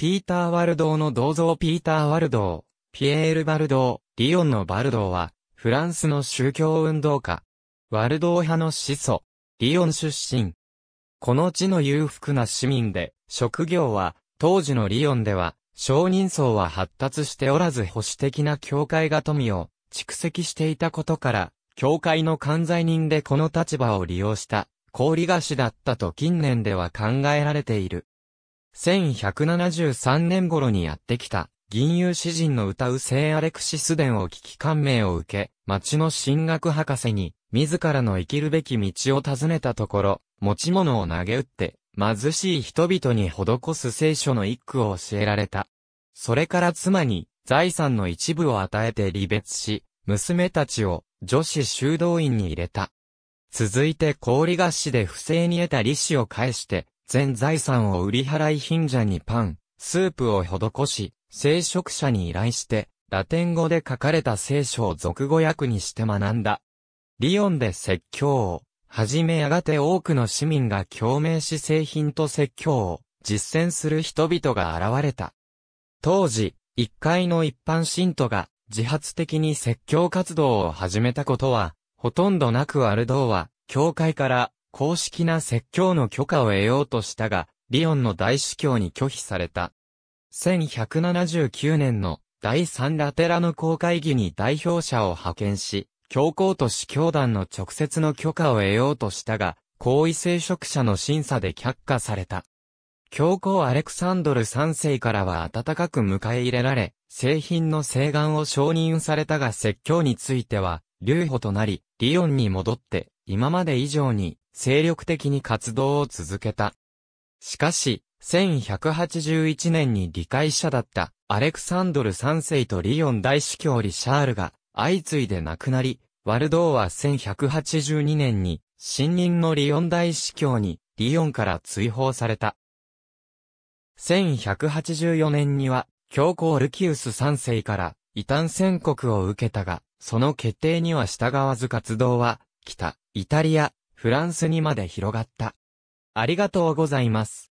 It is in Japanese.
ピーター・ワルドーの銅像ピーター・ワルドー、ピエール・バルドー、リオンのバルドーは、フランスの宗教運動家。ワルドー派の始祖、リオン出身。この地の裕福な市民で、職業は、当時のリオンでは、商人層は発達しておらず保守的な教会が富を蓄積していたことから、教会の管財人でこの立場を利用した、氷菓子だったと近年では考えられている。1173年頃にやってきた、銀融詩人の歌う聖アレクシス伝を聞き感銘を受け、町の進学博士に、自らの生きるべき道を尋ねたところ、持ち物を投げ打って、貧しい人々に施す聖書の一句を教えられた。それから妻に、財産の一部を与えて離別し、娘たちを女子修道院に入れた。続いて氷菓子で不正に得た利子を返して、全財産を売り払い貧者にパン、スープを施し、聖職者に依頼して、ラテン語で書かれた聖書を俗語訳にして学んだ。リオンで説教を、はじめやがて多くの市民が共鳴し製品と説教を実践する人々が現れた。当時、一階の一般信徒が自発的に説教活動を始めたことは、ほとんどなくあルドーは、教会から公式な説教の許可を得ようとしたが、リオンの大司教に拒否された。1179年の第三ラテラの公会議に代表者を派遣し、教皇と司教団の直接の許可を得ようとしたが、皇位聖職者の審査で却下された。教皇アレクサンドル3世からは温かく迎え入れられ、製品の請願を承認されたが説教については、留保となり、リヨンに戻って、今まで以上に精力的に活動を続けた。しかし、1181年に理解者だったアレクサンドル3世とリヨン大司教リシャールが相次いで亡くなり、ワルドーは1182年に新任のリヨン大司教にリヨンから追放された。1184年には教皇ルキウス3世から異端宣告を受けたが、その決定には従わず活動は、北、イタリア、フランスにまで広がった。ありがとうございます。